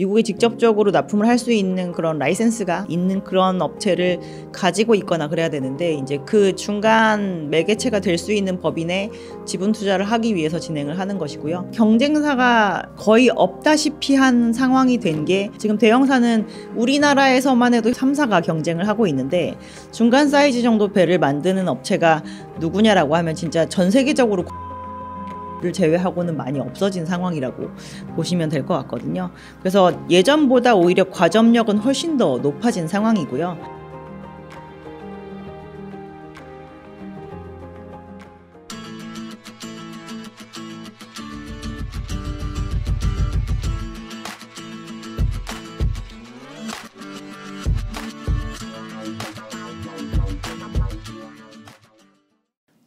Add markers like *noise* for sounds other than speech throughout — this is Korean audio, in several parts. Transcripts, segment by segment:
미국에 직접적으로 납품을 할 수 있는 그런 라이센스가 있는 그런 업체를 가지고 있거나 그래야 되는데 이제 그 중간 매개체가 될 수 있는 법인에 지분 투자를 하기 위해서 진행을 하는 것이고요. 경쟁사가 거의 없다시피 한 상황이 된 게 지금 대형사는 우리나라에서만 해도 3사가 경쟁을 하고 있는데 중간 사이즈 정도 배를 만드는 업체가 누구냐라고 하면 진짜 전 세계적으로 를 제외하고는 많이 없어진 상황이라고 보시면 될 것 같거든요. 그래서 예전보다 오히려 과점력은 훨씬 더 높아진 상황이고요.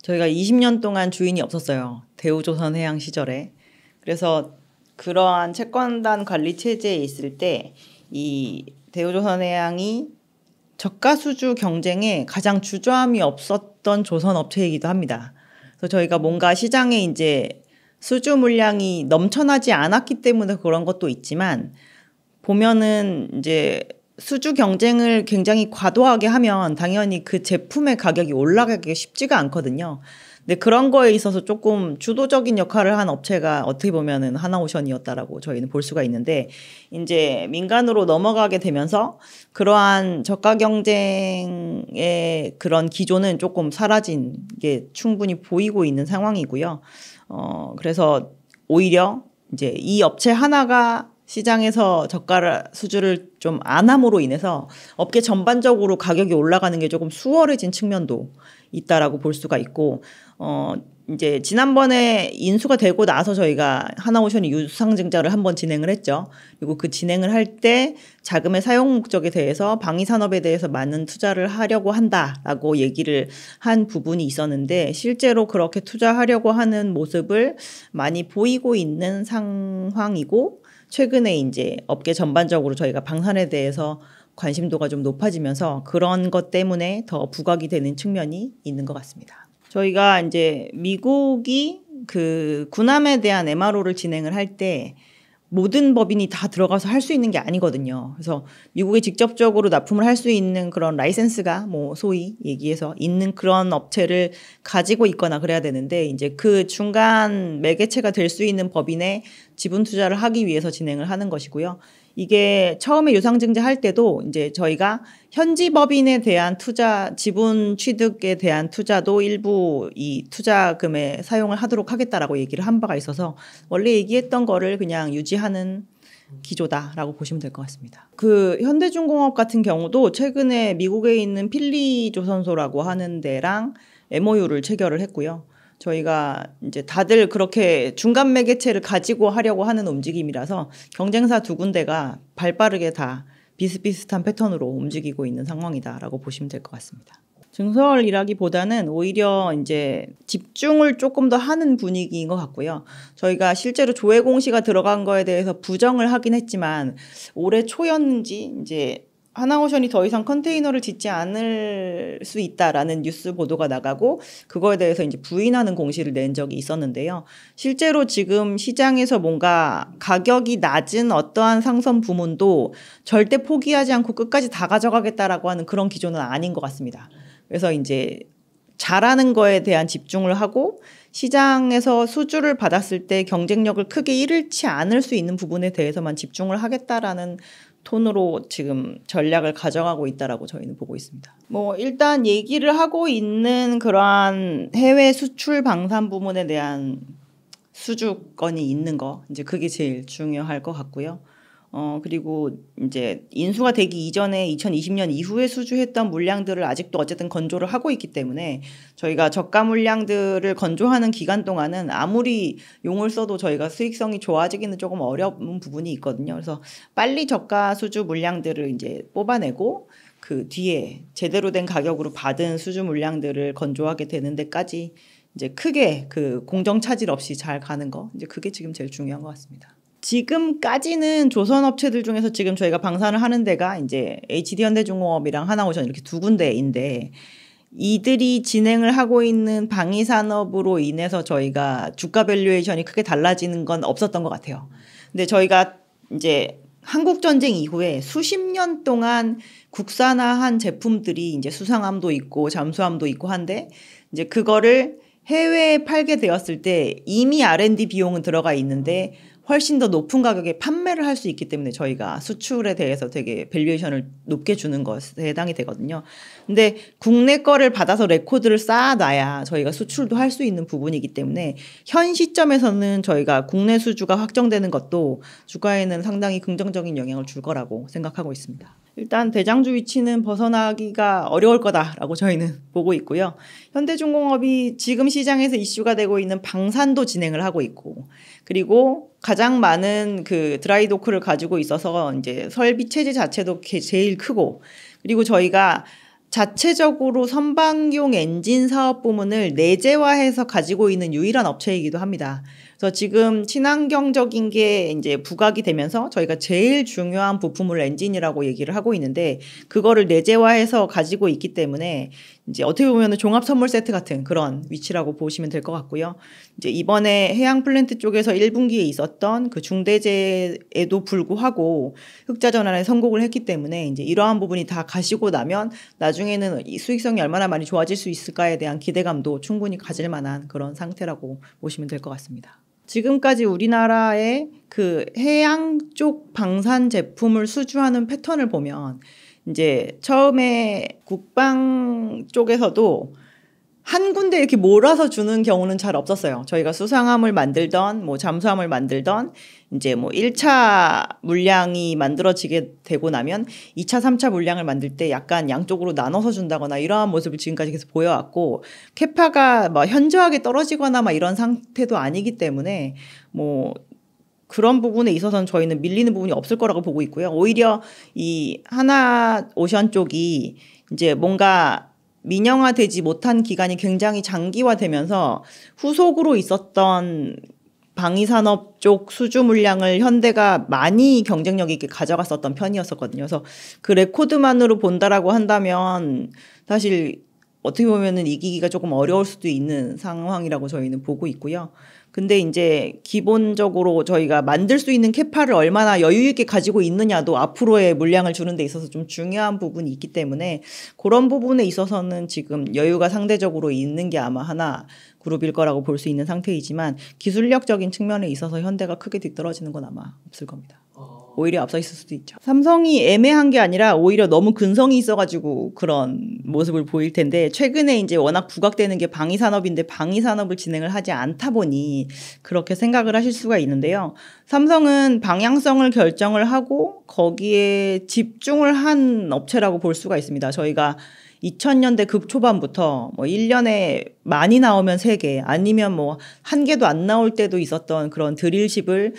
저희가 20년 동안 주인이 없었어요. 대우조선해양 시절에 그래서 그러한 채권단 관리 체제에 있을 때 이 대우조선해양이 저가 수주 경쟁에 가장 주저함이 없었던 조선 업체이기도 합니다. 그래서 저희가 뭔가 시장에 이제 수주 물량이 넘쳐나지 않았기 때문에 그런 것도 있지만 보면은 이제 수주 경쟁을 굉장히 과도하게 하면 당연히 그 제품의 가격이 올라가기가 쉽지가 않거든요. 근데 그런 거에 있어서 조금 주도적인 역할을 한 업체가 어떻게 보면은 하나오션이었다라고 저희는 볼 수가 있는데 이제 민간으로 넘어가게 되면서 그러한 저가 경쟁의 그런 기조는 조금 사라진 게 충분히 보이고 있는 상황이고요. 어 그래서 오히려 이제 이 업체 하나가 시장에서 저가 수주를 좀 안 함으로 인해서 업계 전반적으로 가격이 올라가는 게 조금 수월해진 측면도 있다라고 볼 수가 있고 어 이제 지난번에 인수가 되고 나서 저희가 하나오션이 유상증자를 한번 진행을 했죠. 그리고 그 진행을 할 때 자금의 사용 목적에 대해서 방위 산업에 대해서 많은 투자를 하려고 한다라고 얘기를 한 부분이 있었는데 실제로 그렇게 투자하려고 하는 모습을 많이 보이고 있는 상황이고 최근에 이제 업계 전반적으로 저희가 방산에 대해서 관심도가 좀 높아지면서 그런 것 때문에 더 부각이 되는 측면이 있는 것 같습니다. 저희가 이제 미국이 그 군함에 대한 MRO를 진행을 할 때 모든 법인이 다 들어가서 할 수 있는 게 아니거든요. 그래서 미국에 직접적으로 납품을 할 수 있는 그런 라이센스가 뭐 소위 얘기해서 있는 그런 업체를 가지고 있거나 그래야 되는데 이제 그 중간 매개체가 될 수 있는 법인의 지분 투자를 하기 위해서 진행을 하는 것이고요. 이게 처음에 유상증자 할 때도 이제 저희가 현지 법인에 대한 투자, 지분 취득에 대한 투자도 일부 이 투자금에 사용을 하도록 하겠다라고 얘기를 한 바가 있어서 원래 얘기했던 거를 그냥 유지하는 기조다라고 보시면 될 것 같습니다. 그 현대중공업 같은 경우도 최근에 미국에 있는 필리 조선소라고 하는 데랑 MOU를 체결을 했고요. 저희가 이제 다들 그렇게 중간 매개체를 가지고 하려고 하는 움직임이라서 경쟁사 두 군데가 발 빠르게 다 비슷비슷한 패턴으로 움직이고 있는 상황이다라고 보시면 될 것 같습니다. 증설이라기보다는 오히려 이제 집중을 조금 더 하는 분위기인 것 같고요. 저희가 실제로 조회 공시가 들어간 거에 대해서 부정을 하긴 했지만 올해 초였는지 이제 하나오션이 더 이상 컨테이너를 짓지 않을 수 있다라는 뉴스 보도가 나가고 그거에 대해서 이제 부인하는 공시를 낸 적이 있었는데요. 실제로 지금 시장에서 뭔가 가격이 낮은 어떠한 상선 부문도 절대 포기하지 않고 끝까지 다 가져가겠다라고 하는 그런 기조는 아닌 것 같습니다. 그래서 이제 잘하는 거에 대한 집중을 하고 시장에서 수주를 받았을 때 경쟁력을 크게 잃지 않을 수 있는 부분에 대해서만 집중을 하겠다라는 톤으로 지금 전략을 가져가고 있다라고 저희는 보고 있습니다. 뭐 일단 얘기를 하고 있는 그러한 해외 수출 방산 부문에 대한 수주권이 있는 거 이제 그게 제일 중요할 것 같고요. 어, 그리고 이제 인수가 되기 이전에 2020년 이후에 수주했던 물량들을 아직도 어쨌든 건조를 하고 있기 때문에 저희가 저가 물량들을 건조하는 기간 동안은 아무리 용을 써도 저희가 수익성이 좋아지기는 조금 어려운 부분이 있거든요. 그래서 빨리 저가 수주 물량들을 이제 뽑아내고 그 뒤에 제대로 된 가격으로 받은 수주 물량들을 건조하게 되는 데까지 이제 크게 그 공정 차질 없이 잘 가는 거 이제 그게 지금 제일 중요한 것 같습니다. 지금까지는 조선 업체들 중에서 지금 저희가 방산을 하는 데가 이제 HD 현대중공업이랑 하나오션 이렇게 두 군데인데 이들이 진행을 하고 있는 방위 산업으로 인해서 저희가 주가 밸류에이션이 크게 달라지는 건 없었던 것 같아요. 근데 저희가 이제 한국 전쟁 이후에 수십 년 동안 국산화한 제품들이 이제 수상함도 있고 잠수함도 있고 한데 이제 그거를 해외에 팔게 되었을 때 이미 R&D 비용은 들어가 있는데 훨씬 더 높은 가격에 판매를 할 수 있기 때문에 저희가 수출에 대해서 되게 밸류에이션을 높게 주는 것에 해당이 되거든요. 근데 국내 거를 받아서 레코드를 쌓아놔야 저희가 수출도 할 수 있는 부분이기 때문에 현 시점에서는 저희가 국내 수주가 확정되는 것도 주가에는 상당히 긍정적인 영향을 줄 거라고 생각하고 있습니다. 일단 대장주 위치는 벗어나기가 어려울 거다라고 저희는 *laughs* 보고 있고요. 현대중공업이 지금 시장에서 이슈가 되고 있는 방산도 진행을 하고 있고 그리고 가장 많은 그 드라이 도크를 가지고 있어서 이제 설비 체제 자체도 제일 크고 그리고 저희가 자체적으로 선박용 엔진 사업 부문을 내재화해서 가지고 있는 유일한 업체이기도 합니다. 그래서 지금 친환경적인 게 이제 부각이 되면서 저희가 제일 중요한 부품을 엔진이라고 얘기를 하고 있는데 그거를 내재화해서 가지고 있기 때문에 이제 어떻게 보면 종합 선물 세트 같은 그런 위치라고 보시면 될 것 같고요. 이제 이번에 해양 플랜트 쪽에서 1분기에 있었던 그 중대재에도 불구하고 흑자 전환에 성공을 했기 때문에 이제 이러한 부분이 다 가시고 나면 나중에는 이 수익성이 얼마나 많이 좋아질 수 있을까에 대한 기대감도 충분히 가질 만한 그런 상태라고 보시면 될 것 같습니다. 지금까지 우리나라의 그 해양 쪽 방산 제품을 수주하는 패턴을 보면 이제 처음에 국방 쪽에서도 한 군데 이렇게 몰아서 주는 경우는 잘 없었어요. 저희가 수상함을 만들던 뭐 잠수함을 만들던 이제 뭐 1차 물량이 만들어지게 되고 나면 2차, 3차 물량을 만들 때 약간 양쪽으로 나눠서 준다거나 이러한 모습을 지금까지 계속 보여왔고 캐파가 막 현저하게 떨어지거나 막 이런 상태도 아니기 때문에 뭐 그런 부분에 있어서는 저희는 밀리는 부분이 없을 거라고 보고 있고요. 오히려 이 하나 오션 쪽이 이제 뭔가 민영화되지 못한 기간이 굉장히 장기화되면서 후속으로 있었던 방위산업 쪽 수주 물량을 현대가 많이 경쟁력 있게 가져갔었던 편이었었거든요. 그래서 그 레코드만으로 본다라고 한다면 사실 어떻게 보면은 이기기가 조금 어려울 수도 있는 상황이라고 저희는 보고 있고요. 근데 이제 기본적으로 저희가 만들 수 있는 캐파를 얼마나 여유 있게 가지고 있느냐도 앞으로의 물량을 주는 데 있어서 좀 중요한 부분이 있기 때문에 그런 부분에 있어서는 지금 여유가 상대적으로 있는 게 아마 하나 그룹일 거라고 볼 수 있는 상태이지만 기술력적인 측면에 있어서 현대가 크게 뒤떨어지는 건 아마 없을 겁니다. 오히려 앞서 있을 수도 있죠. 삼성이 애매한 게 아니라 오히려 너무 근성이 있어가지고 그런 모습을 보일 텐데 최근에 이제 워낙 부각되는 게 방위 산업인데 방위 산업을 진행을 하지 않다 보니 그렇게 생각을 하실 수가 있는데요. 삼성은 방향성을 결정을 하고 거기에 집중을 한 업체라고 볼 수가 있습니다. 저희가 2000년대 극초반부터 뭐 1년에 많이 나오면 3개 아니면 뭐 한 개도 안 나올 때도 있었던 그런 드릴십을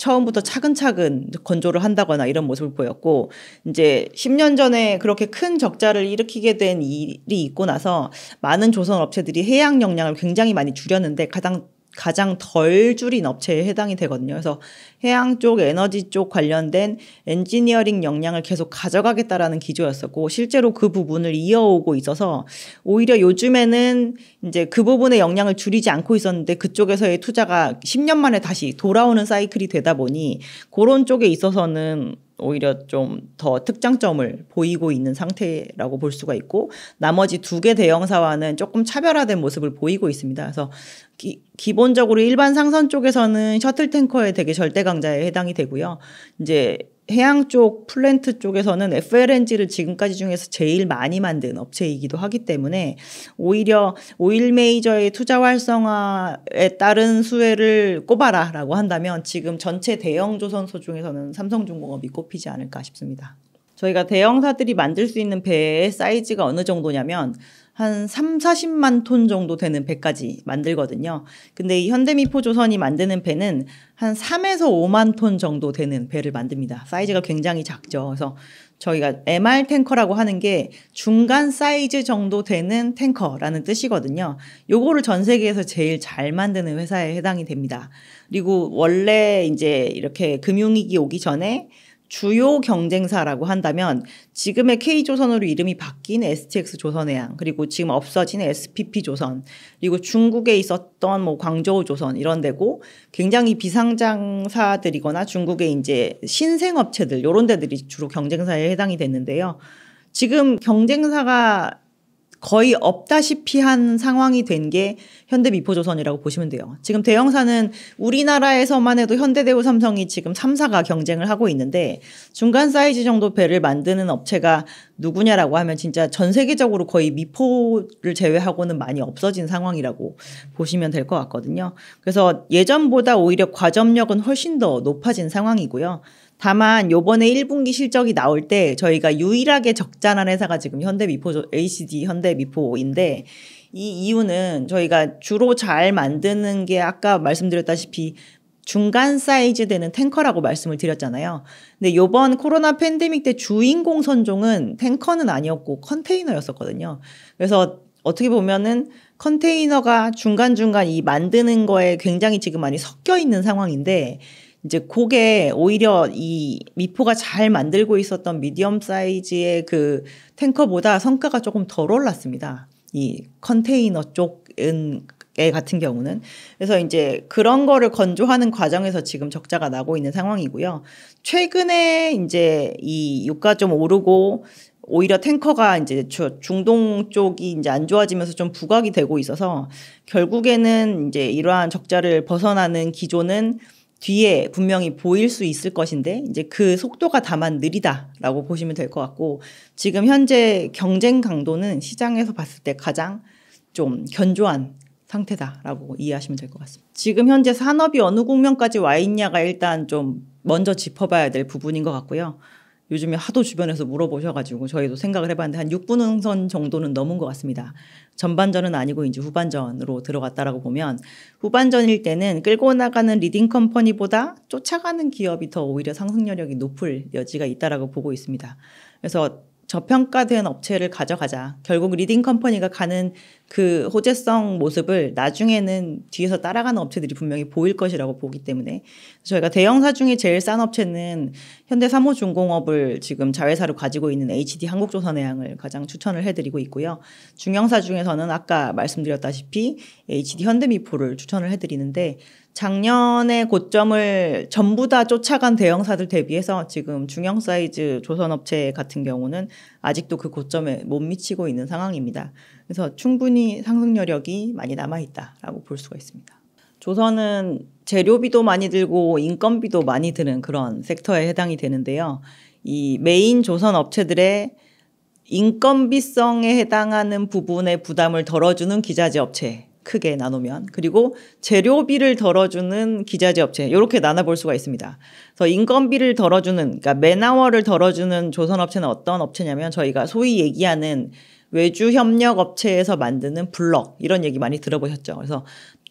처음부터 차근차근 건조를 한다거나 이런 모습을 보였고 이제 10년 전에 그렇게 큰 적자를 일으키게 된 일이 있고 나서 많은 조선 업체들이 해양 역량을 굉장히 많이 줄였는데 가장 가장 덜 줄인 업체에 해당이 되거든요. 그래서 해양 쪽, 에너지 쪽 관련된 엔지니어링 역량을 계속 가져가겠다라는 기조였었고 실제로 그 부분을 이어오고 있어서 오히려 요즘에는 이제 그 부분의 역량을 줄이지 않고 있었는데 그쪽에서의 투자가 10년 만에 다시 돌아오는 사이클이 되다 보니 그런 쪽에 있어서는 오히려 좀 더 특장점을 보이고 있는 상태라고 볼 수가 있고 나머지 두 개 대형사와는 조금 차별화된 모습을 보이고 있습니다. 그래서 기, 기본적으로 일반 상선 쪽에서는 셔틀 탱커에 되게 절대 강자에 해당이 되고요. 이제 해양 쪽 플랜트 쪽에서는 FLNG를 지금까지 중에서 제일 많이 만든 업체이기도 하기 때문에 오히려 오일 메이저의 투자 활성화에 따른 수혜를 꼽아라라고 한다면 지금 전체 대형 조선소 중에서는 삼성중공업이 꼽히지 않을까 싶습니다. 저희가 대형사들이 만들 수 있는 배의 사이즈가 어느 정도냐면 한 3, 40만 톤 정도 되는 배까지 만들거든요. 근데 이 현대미포 조선이 만드는 배는 한 3에서 5만 톤 정도 되는 배를 만듭니다. 사이즈가 굉장히 작죠. 그래서 저희가 MR 탱커라고 하는 게 중간 사이즈 정도 되는 탱커라는 뜻이거든요. 요거를 전 세계에서 제일 잘 만드는 회사에 해당이 됩니다. 그리고 원래 이제 이렇게 금융위기 오기 전에 주요 경쟁사라고 한다면 지금의 K조선으로 이름이 바뀐 STX 조선해양 그리고 지금 없어진 SPP 조선 그리고 중국에 있었던 뭐 광저우 조선 이런 데고 굉장히 비상장사들이거나 중국의 이제 신생업체들 요런 데들이 주로 경쟁사에 해당이 됐는데요. 지금 경쟁사가 거의 없다시피 한 상황이 된 게 현대 미포조선이라고 보시면 돼요. 지금 대형사는 우리나라에서만 해도 현대대우 삼성이 지금 3사가 경쟁을 하고 있는데 중간 사이즈 정도 배를 만드는 업체가 누구냐라고 하면 진짜 전 세계적으로 거의 미포를 제외하고는 많이 없어진 상황이라고 보시면 될 것 같거든요. 그래서 예전보다 오히려 과점력은 훨씬 더 높아진 상황이고요. 다만 요번에 1분기 실적이 나올 때 저희가 유일하게 적자난 회사가 지금 현대미포 HD 현대미포인데 이 이유는 저희가 주로 잘 만드는 게 아까 말씀드렸다시피 중간 사이즈 되는 탱커라고 말씀을 드렸잖아요. 근데 요번 코로나 팬데믹 때 주인공 선종은 탱커는 아니었고 컨테이너였었거든요. 그래서 어떻게 보면은 컨테이너가 중간중간 이 만드는 거에 굉장히 지금 많이 섞여 있는 상황인데 이제 곡에 오히려 이 미포가 잘 만들고 있었던 미디엄 사이즈의 그 탱커보다 성과가 조금 덜 올랐습니다. 이 컨테이너 쪽은 같은 경우는 그래서 이제 그런 거를 건조하는 과정에서 지금 적자가 나고 있는 상황이고요. 최근에 이제 이 유가 좀 오르고 오히려 탱커가 이제 중동 쪽이 이제 안 좋아지면서 좀 부각이 되고 있어서 결국에는 이제 이러한 적자를 벗어나는 기조는 뒤에 분명히 보일 수 있을 것인데 이제 그 속도가 다만 느리다라고 보시면 될 것 같고 지금 현재 경쟁 강도는 시장에서 봤을 때 가장 좀 견조한 상태다라고 이해하시면 될 것 같습니다. 지금 현재 산업이 어느 국면까지 와 있냐가 일단 좀 먼저 짚어봐야 될 부분인 것 같고요. 요즘에 하도 주변에서 물어보셔가지고 저희도 생각을 해봤는데 한 6분 응선 정도는 넘은 것 같습니다. 전반전은 아니고 이제 후반전으로 들어갔다라고 보면 후반전일 때는 끌고 나가는 리딩 컴퍼니보다 쫓아가는 기업이 더 오히려 상승 여력이 높을 여지가 있다라고 보고 있습니다. 그래서 저평가된 업체를 가져가자. 결국 리딩 컴퍼니가 가는 그 호재성 모습을 나중에는 뒤에서 따라가는 업체들이 분명히 보일 것이라고 보기 때문에 저희가 대형사 중에 제일 싼 업체는 현대 삼호중공업을 지금 자회사로 가지고 있는 HD 한국조선해양을 가장 추천을 해드리고 있고요. 중형사 중에서는 아까 말씀드렸다시피 HD 현대미포를 추천을 해드리는데 작년에 고점을 전부 다 쫓아간 대형사들 대비해서 지금 중형 사이즈 조선업체 같은 경우는 아직도 그 고점에 못 미치고 있는 상황입니다. 그래서 충분히 상승 여력이 많이 남아있다라고 볼 수가 있습니다. 조선은 재료비도 많이 들고 인건비도 많이 드는 그런 섹터에 해당이 되는데요. 이 메인 조선 업체들의 인건비성에 해당하는 부분의 부담을 덜어주는 기자재 업체 크게 나누면 그리고 재료비를 덜어주는 기자재 업체 이렇게 나눠볼 수가 있습니다. 그래서 인건비를 덜어주는 그러니까 맨아워를 덜어주는 조선 업체는 어떤 업체냐면 저희가 소위 얘기하는 외주 협력 업체에서 만드는 블럭 이런 얘기 많이 들어보셨죠. 그래서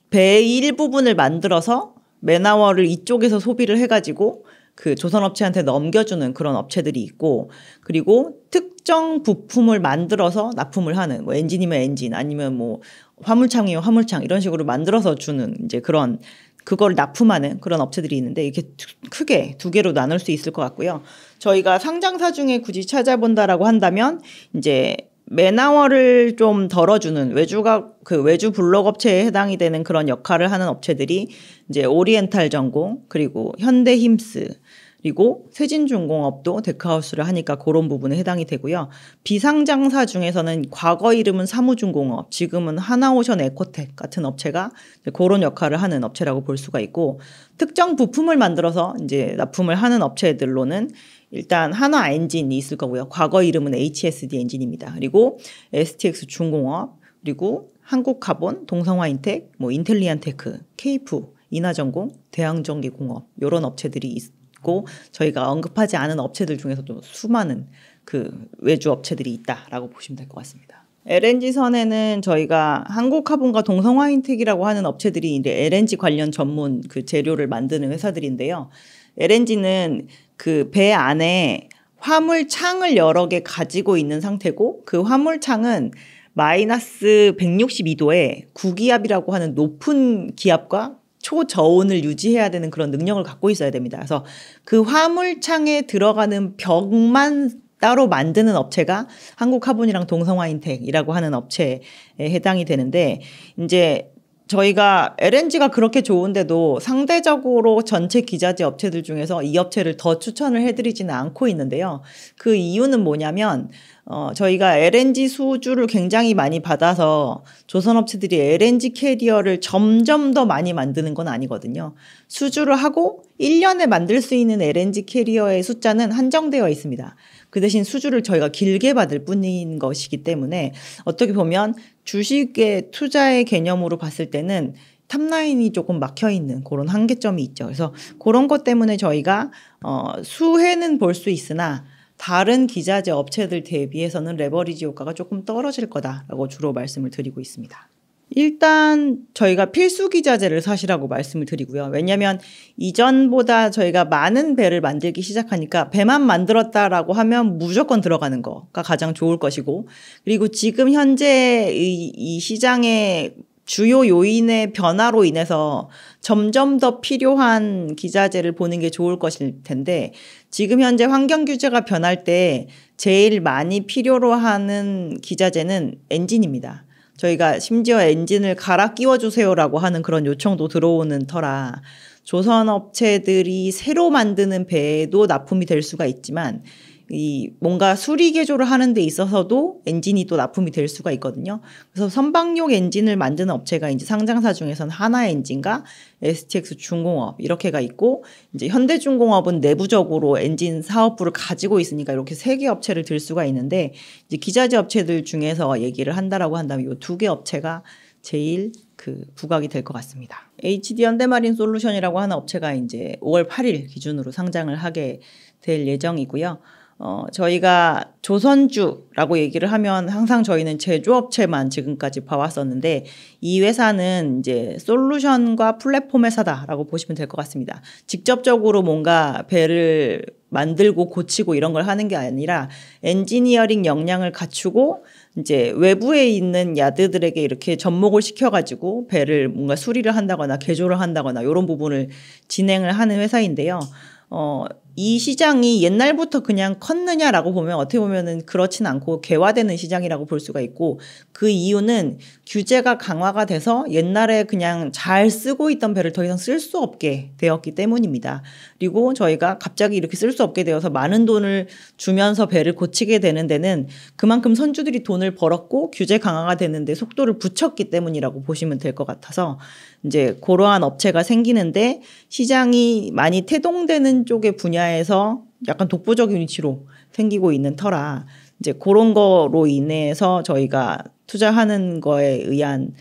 배 일부분을 만들어서 맨아워를 이쪽에서 소비를 해가지고 그 조선업체한테 넘겨주는 그런 업체들이 있고 그리고 특정 부품을 만들어서 납품을 하는 뭐 엔진이면 엔진 아니면 뭐 화물창이요, 화물창 이런 식으로 만들어서 주는 이제 그런 그걸 납품하는 그런 업체들이 있는데 이렇게 크게 두 개로 나눌 수 있을 것 같고요. 저희가 상장사 중에 굳이 찾아본다라고 한다면 이제 매나워를 좀 덜어주는 외주가 그 외주 블록 업체에 해당이 되는 그런 역할을 하는 업체들이 이제 오리엔탈 전공 그리고 현대힘스 그리고 세진중공업도 데크하우스를 하니까 그런 부분에 해당이 되고요. 비상장사 중에서는 과거 이름은 사무중공업, 지금은 하나오션 에코텍 같은 업체가 그런 역할을 하는 업체라고 볼 수가 있고 특정 부품을 만들어서 이제 납품을 하는 업체들로는 일단 하나 엔진이 있을 거고요. 과거 이름은 HSD 엔진입니다. 그리고 STX 중공업, 그리고 한국카본, 동성화인텍, 뭐 인텔리안테크, 케이프, 인하전공, 대항전기공업 이런 업체들이 있, 습니다 있고 저희가 언급하지 않은 업체들 중에서도 수많은 그 외주 업체들이 있다라고 보시면 될 것 같습니다. LNG선에는 저희가 한국화분과 동성화인텍이라고 하는 업체들이 이제 LNG 관련 전문 그 재료를 만드는 회사들인데요. LNG는 그 배 안에 화물창을 여러 개 가지고 있는 상태고 그 화물창은 마이너스 162도에 구기압이라고 하는 높은 기압과 초저온을 유지해야 되는 그런 능력을 갖고 있어야 됩니다. 그래서 그 화물창에 들어가는 벽만 따로 만드는 업체가 한국화분이랑 동성화인텍이라고 하는 업체에 해당이 되는데 이제 저희가 LNG가 그렇게 좋은데도 상대적으로 전체 기자재 업체들 중에서 이 업체를 더 추천을 해드리지는 않고 있는데요. 그 이유는 뭐냐면 어, 저희가 LNG 수주를 굉장히 많이 받아서 조선업체들이 LNG 캐리어를 점점 더 많이 만드는 건 아니거든요. 수주를 하고 1년에 만들 수 있는 LNG 캐리어의 숫자는 한정되어 있습니다. 그 대신 수주를 저희가 길게 받을 뿐인 것이기 때문에 어떻게 보면 주식의 투자의 개념으로 봤을 때는 탑라인이 조금 막혀 있는 그런 한계점이 있죠. 그래서 그런 것 때문에 저희가 어 수혜는 볼 수 있으나 다른 기자재 업체들 대비해서는 레버리지 효과가 조금 떨어질 거다라고 주로 말씀을 드리고 있습니다. 일단 저희가 필수 기자재를 사시라고 말씀을 드리고요. 왜냐하면 이전보다 저희가 많은 배를 만들기 시작하니까 배만 만들었다라고 하면 무조건 들어가는 거가 가장 좋을 것이고 그리고 지금 현재 이, 이 시장의 주요 요인의 변화로 인해서 점점 더 필요한 기자재를 보는 게 좋을 것일 텐데 지금 현재 환경 규제가 변할 때 제일 많이 필요로 하는 기자재는 엔진입니다. 저희가 심지어 엔진을 갈아 끼워주세요라고 하는 그런 요청도 들어오는 터라 조선 업체들이 새로 만드는 배에도 납품이 될 수가 있지만 이 뭔가 수리 개조를 하는 데 있어서도 엔진이 또 납품이 될 수가 있거든요. 그래서 선박용 엔진을 만드는 업체가 이제 상장사 중에서는 하나 엔진과 STX 중공업 이렇게가 있고 이제 현대중공업은 내부적으로 엔진 사업부를 가지고 있으니까 이렇게 세 개 업체를 들 수가 있는데 이제 기자재 업체들 중에서 얘기를 한다라고 한다면 이 두 개 업체가 제일 그 부각이 될 것 같습니다. HD 현대마린 솔루션이라고 하는 업체가 이제 5월 8일 기준으로 상장을 하게 될 예정이고요. 어, 저희가 조선주라고 얘기를 하면 항상 저희는 제조업체만 지금까지 봐왔었는데 이 회사는 이제 솔루션과 플랫폼 회사다라고 보시면 될 것 같습니다. 직접적으로 뭔가 배를 만들고 고치고 이런 걸 하는 게 아니라 엔지니어링 역량을 갖추고 이제 외부에 있는 야드들에게 이렇게 접목을 시켜가지고 배를 뭔가 수리를 한다거나 개조를 한다거나 이런 부분을 진행을 하는 회사인데요. 어, 이 시장이 옛날부터 그냥 컸느냐라고 보면 어떻게 보면은 그렇진 않고 개화되는 시장이라고 볼 수가 있고 그 이유는 규제가 강화가 돼서 옛날에 그냥 잘 쓰고 있던 배를 더 이상 쓸 수 없게 되었기 때문입니다. 그리고 저희가 갑자기 이렇게 쓸 수 없게 되어서 많은 돈을 주면서 배를 고치게 되는 데는 그만큼 선주들이 돈을 벌었고 규제 강화가 되는데 속도를 붙였기 때문이라고 보시면 될 것 같아서 이제 고러한 업체가 생기는데 시장이 많이 태동되는 쪽의 분야에서 약간 독보적인 위치로 생기고 있는 터라 이제 그런 거로 인해서 저희가 투자하는 거에 의한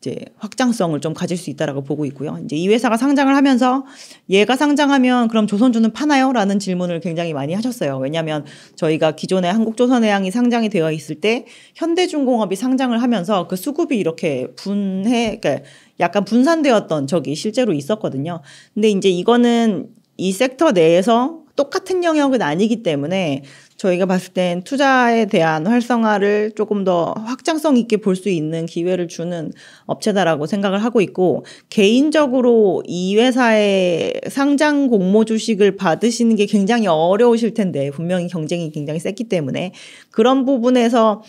이제 확장성을 좀 가질 수 있다라고 보고 있고요. 이제 이 회사가 상장을 하면서 얘가 상장하면 그럼 조선주는 파나요? 라는 질문을 굉장히 많이 하셨어요. 왜냐하면 저희가 기존에 한국조선해양이 상장이 되어 있을 때 현대중공업이 상장을 하면서 그 수급이 이렇게 분해, 그러니까 약간 분산되었던 적이 실제로 있었거든요. 근데 이제 이거는 이 섹터 내에서 똑같은 영역은 아니기 때문에 저희가 봤을 땐 투자에 대한 활성화를 조금 더 확장성 있게 볼 수 있는 기회를 주는 업체다라고 생각을 하고 있고 개인적으로 이 회사의 상장 공모 주식을 받으시는 게 굉장히 어려우실 텐데 분명히 경쟁이 굉장히 셌기 때문에 그런 부분에서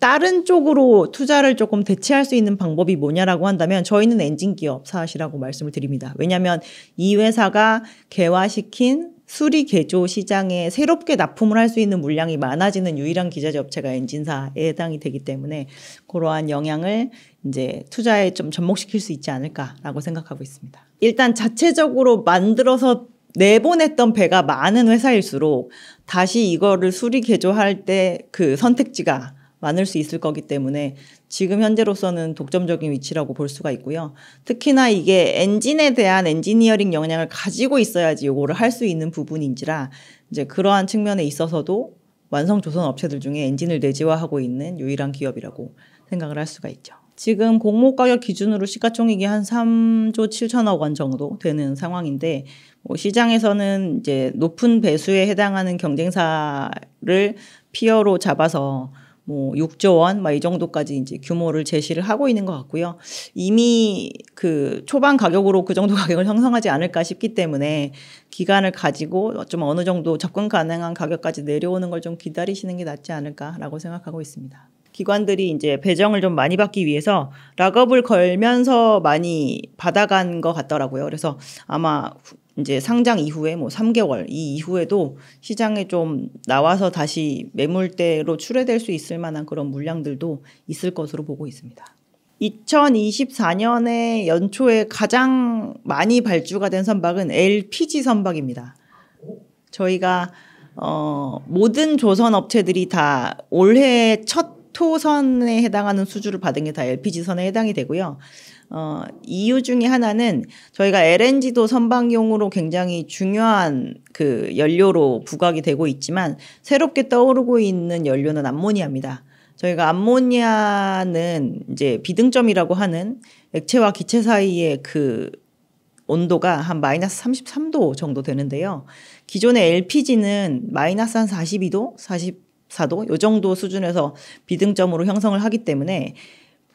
다른 쪽으로 투자를 조금 대체할 수 있는 방법이 뭐냐라고 한다면 저희는 엔진 기업 사시라고 말씀을 드립니다. 왜냐하면 이 회사가 개화시킨 수리 개조 시장에 새롭게 납품을 할 수 있는 물량이 많아지는 유일한 기자재 업체가 엔진사에 해당이 되기 때문에 그러한 영향을 이제 투자에 좀 접목시킬 수 있지 않을까라고 생각하고 있습니다. 일단 자체적으로 만들어서 내보냈던 배가 많은 회사일수록 다시 이거를 수리 개조할 때 그 선택지가 많을 수 있을 거기 때문에 지금 현재로서는 독점적인 위치라고 볼 수가 있고요. 특히나 이게 엔진에 대한 엔지니어링 역량을 가지고 있어야지 요거를 할 수 있는 부분인지라 이제 그러한 측면에 있어서도 완성 조선 업체들 중에 엔진을 내재화하고 있는 유일한 기업이라고 생각을 할 수가 있죠. 지금 공모 가격 기준으로 시가총액이 한 3조 7천억 원 정도 되는 상황인데 뭐 시장에서는 이제 높은 배수에 해당하는 경쟁사를 피어로 잡아서 뭐 6조 원, 막 이 정도까지 이제 규모를 제시를 하고 있는 것 같고요. 이미 그 초반 가격으로 그 정도 *laughs* 가격을 형성하지 않을까 싶기 때문에 기간을 가지고 좀 어느 정도 접근 가능한 가격까지 내려오는 걸 좀 기다리시는 게 낫지 않을까라고 생각하고 있습니다. 기관들이 이제 배정을 좀 많이 받기 위해서 락업을 걸면서 많이 받아간 것 같더라고요. 그래서 아마 이제 상장 이후에 뭐 3개월 이 이후에도 시장에 좀 나와서 다시 매물대로 출회될 수 있을 만한 그런 물량들도 있을 것으로 보고 있습니다. 2024년에 연초에 가장 많이 발주가 된 선박은 LPG 선박입니다. 저희가 어, 모든 조선 업체들이 다 올해 첫 토선에 해당하는 수주를 받은 게 다 LPG 선에 해당이 되고요. 어, 이유 중에 하나는 저희가 LNG도 선박용으로 굉장히 중요한 그 연료로 부각이 되고 있지만 새롭게 떠오르고 있는 연료는 암모니아입니다. 저희가 암모니아는 이제 비등점이라고 하는 액체와 기체 사이의 그 온도가 한 마이너스 33도 정도 되는데요. 기존의 LPG는 마이너스 한 42도, 44도 요 정도 수준에서 비등점으로 형성을 하기 때문에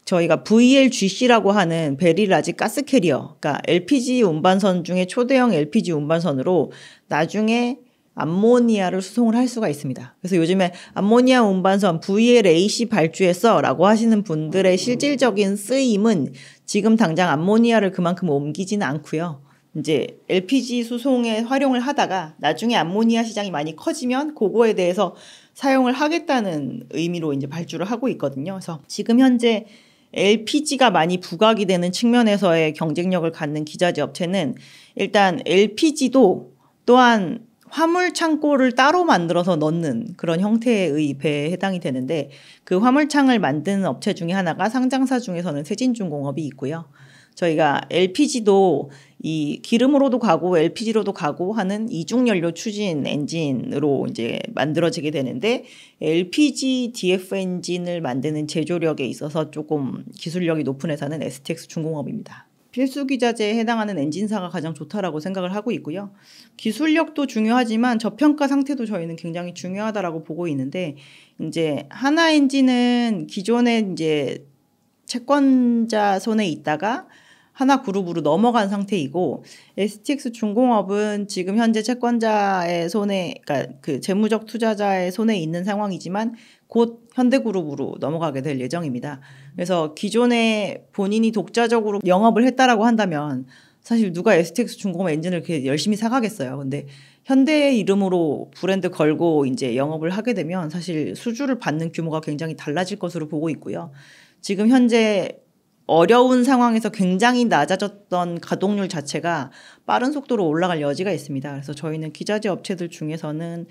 저희가 VLGC라고 하는 베릴라지 가스 캐리어, 그러니까 LPG 운반선 중에 초대형 LPG 운반선으로 나중에 암모니아를 수송을 할 수가 있습니다. 그래서 요즘에 암모니아 운반선 VLAC 발주했어 라고 하시는 분들의 실질적인 쓰임은 지금 당장 암모니아를 그만큼 옮기지는 않고요. 이제 LPG 수송에 활용을 하다가 나중에 암모니아 시장이 많이 커지면 그거에 대해서 사용을 하겠다는 의미로 이제 발주를 하고 있거든요. 그래서 지금 현재 LPG가 많이 부각이 되는 측면에서의 경쟁력을 갖는 기자재 업체는 일단 LPG도 또한 화물 창고를 따로 만들어서 넣는 그런 형태의 배에 해당이 되는데 그 화물창을 만드는 업체 중에 하나가 상장사 중에서는 세진중공업이 있고요. 저희가 LPG도 이 기름으로도 가고 LPG로도 가고 하는 이중 연료 추진 엔진으로 이제 만들어지게 되는데 LPG DF 엔진을 만드는 제조력에 있어서 조금 기술력이 높은 회사는 STX 중공업입니다. 필수 기자재에 해당하는 엔진사가 가장 좋다라고 생각을 하고 있고요. 기술력도 중요하지만 저평가 상태도 저희는 굉장히 중요하다라고 보고 있는데 이제 하나 엔진은 기존에 이제 채권자 손에 있다가 하나 그룹으로 넘어간 상태이고 STX 중공업은 지금 현재 채권자의 손에 그러니까 그 재무적 투자자의 손에 있는 상황이지만 곧 현대그룹으로 넘어가게 될 예정입니다. 그래서 기존에 본인이 독자적으로 영업을 했다라고 한다면 사실 누가 STX 중공업 엔진을 그렇게 열심히 사가겠어요. 근데 현대의 이름으로 브랜드 걸고 이제 영업을 하게 되면 사실 수주를 받는 규모가 굉장히 달라질 것으로 보고 있고요. 지금 현재 어려운 상황에서 굉장히 낮아졌던 가동률 자체가 빠른 속도로 올라갈 여지가 있습니다. 그래서 저희는 기자재 업체들 중에서는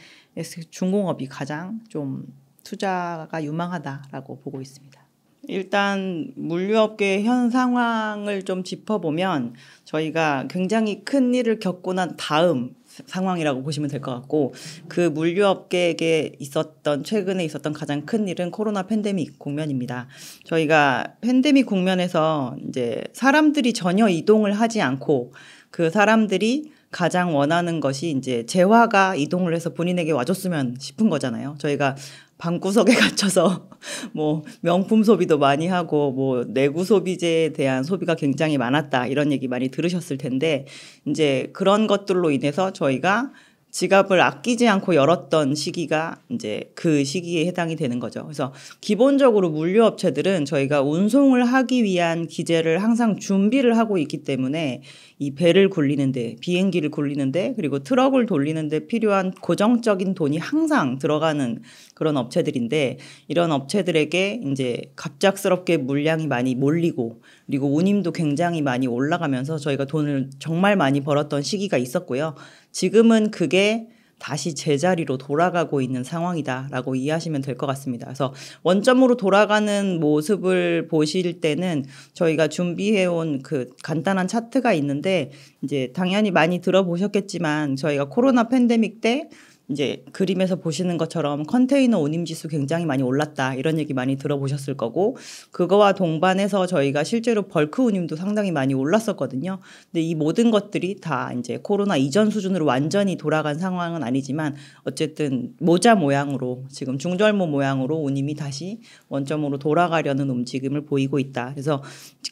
중공업이 가장 좀 투자가 유망하다라고 보고 있습니다. 일단 물류업계 현 상황을 좀 짚어보면 저희가 굉장히 큰 일을 겪고 난 다음 상황이라고 보시면 될 것 같고 그 물류업계에게 있었던 최근에 있었던 가장 큰 일은 코로나 팬데믹 국면입니다. 저희가 팬데믹 국면에서 이제 사람들이 전혀 이동을 하지 않고 그 사람들이 가장 원하는 것이 이제 재화가 이동을 해서 본인에게 와줬으면 싶은 거잖아요. 저희가 방구석에 *laughs* 갇혀서 뭐 명품 소비도 많이 하고 뭐 내구 소비재에 대한 소비가 굉장히 많았다 이런 얘기 많이 들으셨을 텐데 이제 그런 것들로 인해서 저희가 지갑을 아끼지 않고 열었던 시기가 이제 그 시기에 해당이 되는 거죠. 그래서 기본적으로 물류업체들은 저희가 운송을 하기 위한 기재를 항상 준비를 하고 있기 때문에 이 배를 굴리는데 비행기를 굴리는데 그리고 트럭을 돌리는데 필요한 고정적인 돈이 항상 들어가는 그런 업체들인데 이런 업체들에게 이제 갑작스럽게 물량이 많이 몰리고 그리고 운임도 굉장히 많이 올라가면서 저희가 돈을 정말 많이 벌었던 시기가 있었고요. 지금은 그게 다시 제자리로 돌아가고 있는 상황이다라고 이해하시면 될 것 같습니다. 그래서 원점으로 돌아가는 모습을 보실 때는 저희가 준비해온 그 간단한 차트가 있는데 이제 당연히 많이 들어보셨겠지만 저희가 코로나 팬데믹 때 이제 그림에서 보시는 것처럼 컨테이너 운임 지수 굉장히 많이 올랐다 이런 얘기 많이 들어보셨을 거고 그거와 동반해서 저희가 실제로 벌크 운임도 상당히 많이 올랐었거든요. 근데 이 모든 것들이 다 이제 코로나 이전 수준으로 완전히 돌아간 상황은 아니지만 어쨌든 모자 모양으로 지금 중절모 모양으로 운임이 다시 원점으로 돌아가려는 움직임을 보이고 있다. 그래서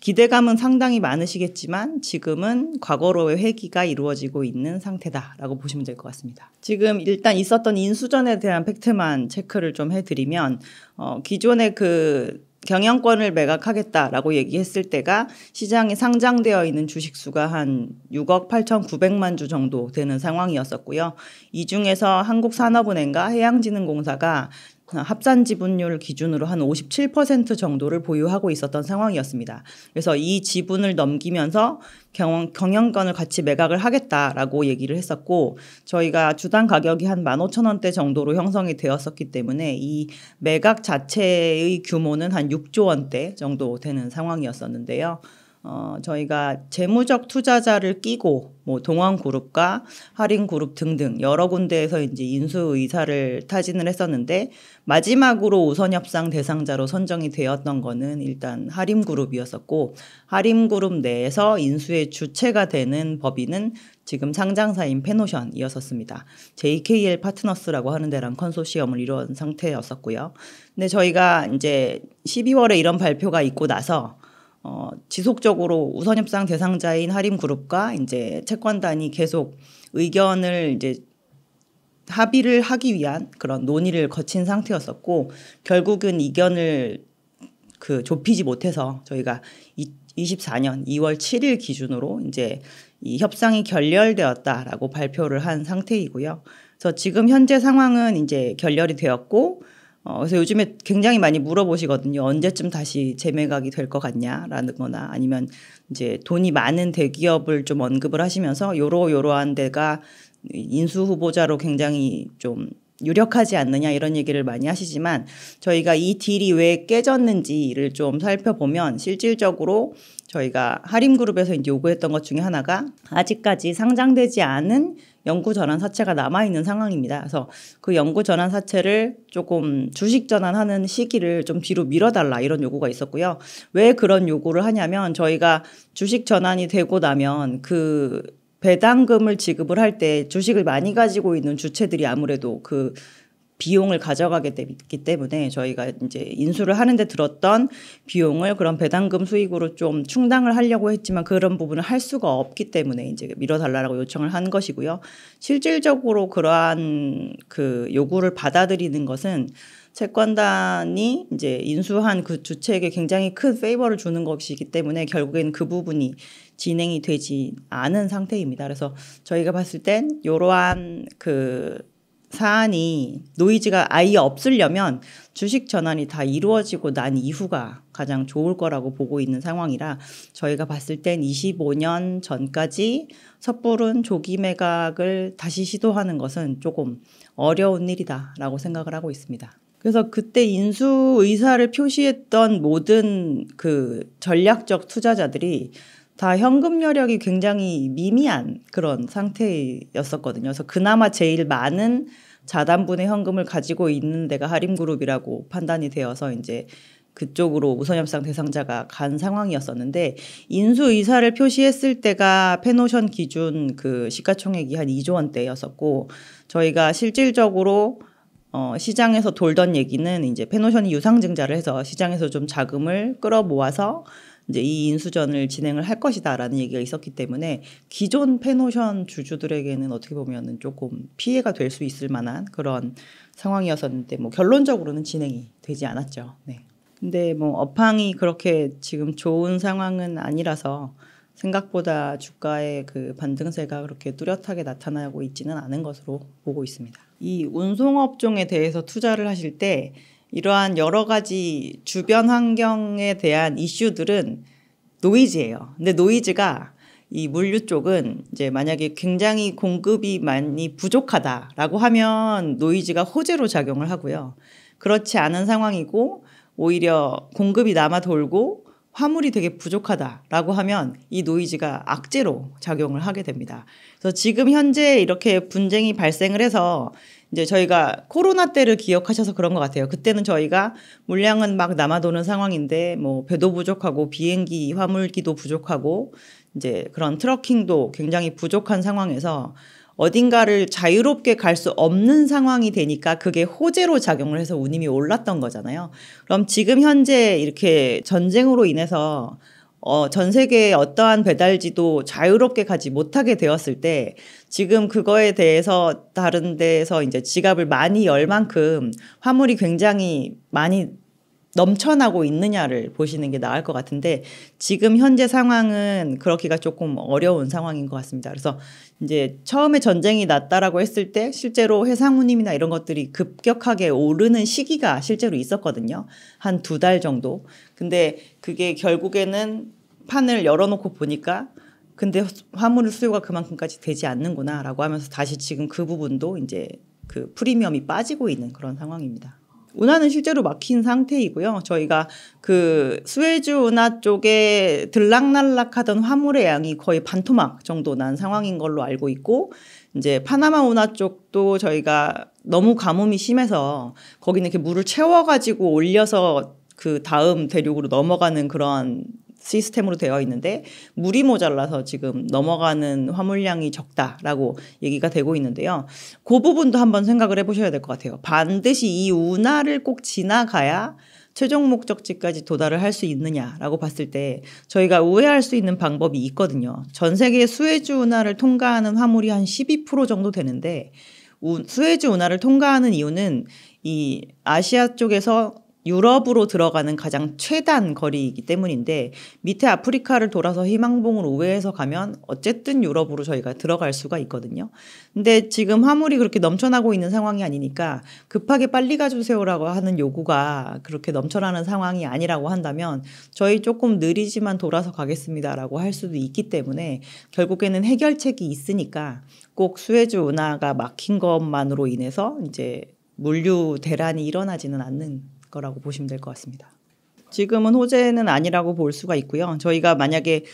기대감은 상당히 많으시겠지만 지금은 과거로의 회기가 이루어지고 있는 상태다라고 보시면 될 것 같습니다. 지금 일단 일단 있었던 인수전에 대한 팩트만 체크를 좀 해드리면 어, 기존의 그 경영권을 매각하겠다라고 얘기했을 때가 시장에 상장되어 있는 주식 수가 한 6억 8,900만 주 정도 되는 상황이었었고요. 이 중에서 한국산업은행과 해양진흥공사가 합산 지분율 기준으로 한 57% 정도를 보유하고 있었던 상황이었습니다. 그래서 이 지분을 넘기면서 경영, 경영권을 같이 매각을 하겠다라고 얘기를 했었고 저희가 주당 가격이 한 15,000원대 정도로 형성이 되었었기 때문에 이 매각 자체의 규모는 한 6조 원대 정도 되는 상황이었었는데요. 어, 저희가 재무적 투자자를 끼고 뭐동원그룹과 할인그룹 등등 여러 군데에서 이제 인수 의사를 타진을 했었는데 마지막으로 우선 협상 대상자로 선정이 되었던 거는 일단 할인그룹이었었고 할인그룹 내에서 인수의 주체가 되는 법인은 지금 상장사인 페노션이었었습니다. JKL 파트너스라고 하는 데랑 컨소시엄을 이룬 상태였었고요. 근데 저희가 이제 12월에 이런 발표가 있고 나서 어, 지속적으로 우선 협상 대상자인 하림그룹과 이제 채권단이 계속 의견을 이제 합의를 하기 위한 그런 논의를 거친 상태였었고 결국은 이견을 그 좁히지 못해서 저희가 이, 24년 2월 7일 기준으로 이제 이 협상이 결렬되었다라고 발표를 한 상태이고요. 그래서 지금 현재 상황은 이제 결렬이 되었고 어, 그래서 요즘에 굉장히 많이 물어보시거든요. 언제쯤 다시 재매각이 될 것 같냐라는 거나 아니면 이제 돈이 많은 대기업을 좀 언급을 하시면서 요러 요러한 데가 인수 후보자로 굉장히 좀 유력하지 않느냐 이런 얘기를 많이 하시지만 저희가 이 딜이 왜 깨졌는지를 좀 살펴보면 실질적으로 저희가 하림그룹에서 이제 요구했던 것 중에 하나가 아직까지 상장되지 않은 연구 전환 사채가 남아 있는 상황입니다. 그래서 그 연구 전환 사채를 조금 주식 전환하는 시기를 좀 뒤로 밀어달라 이런 요구가 있었고요. 왜 그런 요구를 하냐면 저희가 주식 전환이 되고 나면 그 배당금을 지급을 할 때 주식을 많이 가지고 있는 주체들이 아무래도 그 비용을 가져가게 되기 때문에 저희가 이제 인수를 하는데 들었던 비용을 그런 배당금 수익으로 좀 충당을 하려고 했지만 그런 부분을 할 수가 없기 때문에 이제 밀어달라고 요청을 한 것이고요. 실질적으로 그러한 그 요구를 받아들이는 것은 채권단이 이제 인수한 그 주체에게 굉장히 큰 페이버를 주는 것이기 때문에 결국엔그 부분이 진행이 되지 않은 상태입니다. 그래서 저희가 봤을 땐 이러한 그 사안이 노이즈가 아예 없으려면 주식 전환이 다 이루어지고 난 이후가 가장 좋을 거라고 보고 있는 상황이라 저희가 봤을 땐 25년 전까지 섣부른 조기 매각을 다시 시도하는 것은 조금 어려운 일이다라고 생각을 하고 있습니다. 그래서 그때 인수 의사를 표시했던 모든 그 전략적 투자자들이 다 현금 여력이 굉장히 미미한 그런 상태였었거든요. 그래서 그나마 제일 많은 자단분의 현금을 가지고 있는 데가 하림그룹이라고 판단이 되어서 이제 그쪽으로 우선협상 대상자가 간 상황이었었는데 인수 의사를 표시했을 때가 페노션 기준 그 시가총액이 한 2조 원대였었고 저희가 실질적으로 어, 시장에서 돌던 얘기는 이제 페노션이 유상증자를 해서 시장에서 좀 자금을 끌어모아서 이제 이 인수전을 진행을 할 것이다라는 얘기가 있었기 때문에 기존 페노션 주주들에게는 어떻게 보면은 조금 피해가 될 수 있을 만한 그런 상황이었었는데 뭐 결론적으로는 진행이 되지 않았죠. 네. 근데 뭐 업황이 그렇게 지금 좋은 상황은 아니라서 생각보다 주가의 그 반등세가 그렇게 뚜렷하게 나타나고 있지는 않은 것으로 보고 있습니다. 이 운송업종에 대해서 투자를 하실 때 이러한 여러 가지 주변 환경에 대한 이슈들은 노이즈예요. 근데 노이즈가 이 물류 쪽은 이제 만약에 굉장히 공급이 많이 부족하다라고 하면 노이즈가 호재로 작용을 하고요. 그렇지 않은 상황이고 오히려 공급이 남아 돌고 화물이 되게 부족하다라고 하면 이 노이즈가 악재로 작용을 하게 됩니다. 그래서 지금 현재 이렇게 분쟁이 발생을 해서 이제 저희가 코로나 때를 기억하셔서 그런 것 같아요. 그때는 저희가 물량은 막 남아도는 상황인데 뭐 배도 부족하고 비행기 화물기도 부족하고 이제 그런 트럭킹도 굉장히 부족한 상황에서 어딘가를 자유롭게 갈 수 없는 상황이 되니까 그게 호재로 작용을 해서 운임이 올랐던 거잖아요. 그럼 지금 현재 이렇게 전쟁으로 인해서 어, 전세계에 어떠한 배달지도 자유롭게 가지 못하게 되었을 때 지금 그거에 대해서 다른 데에서 이제 지갑을 많이 열 만큼 화물이 굉장히 많이 넘쳐나고 있느냐를 보시는 게 나을 것 같은데 지금 현재 상황은 그렇기가 조금 어려운 상황인 것 같습니다. 그래서 이제 처음에 전쟁이 났다라고 했을 때 실제로 해상운임이나 이런 것들이 급격하게 오르는 시기가 실제로 있었거든요. 한 두 달 정도. 근데 그게 결국에는 판을 열어놓고 보니까 근데 화물 수요가 그만큼까지 되지 않는구나라고 하면서 다시 지금 그 부분도 이제 그 프리미엄이 빠지고 있는 그런 상황입니다. 운하는 실제로 막힌 상태이고요. 저희가 그 스웨즈 운하 쪽에 들락날락하던 화물의 양이 거의 반토막 정도 난 상황인 걸로 알고 있고 이제 파나마 운하 쪽도 저희가 너무 가뭄이 심해서 거기는 이렇게 물을 채워가지고 올려서 그 다음 대륙으로 넘어가는 그런 시스템으로 되어 있는데 물이 모자라서 지금 넘어가는 화물량이 적다라고 얘기가 되고 있는데요. 그 부분도 한번 생각을 해보셔야 될 것 같아요. 반드시 이 운하를 꼭 지나가야 최종 목적지까지 도달을 할 수 있느냐라고 봤을 때 저희가 우회할 수 있는 방법이 있거든요. 전 세계 수에즈 운하를 통과하는 화물이 한 12% 정도 되는데 수에즈 운하를 통과하는 이유는 이 아시아 쪽에서 유럽으로 들어가는 가장 최단 거리이기 때문인데 밑에 아프리카를 돌아서 희망봉을 우회해서 가면 어쨌든 유럽으로 저희가 들어갈 수가 있거든요. 근데 지금 화물이 그렇게 넘쳐나고 있는 상황이 아니니까 급하게 빨리 가주세요라고 하는 요구가 그렇게 넘쳐나는 상황이 아니라고 한다면 저희 조금 느리지만 돌아서 가겠습니다라고 할 수도 있기 때문에 결국에는 해결책이 있으니까 꼭수혜주 운하가 막힌 것만으로 인해서 이제 물류 대란이 일어나지는 않는 거라고 보시면 될 것 같습니다. 지금은 호재는 아니라고 볼 수가 있고요. 저희가 만약에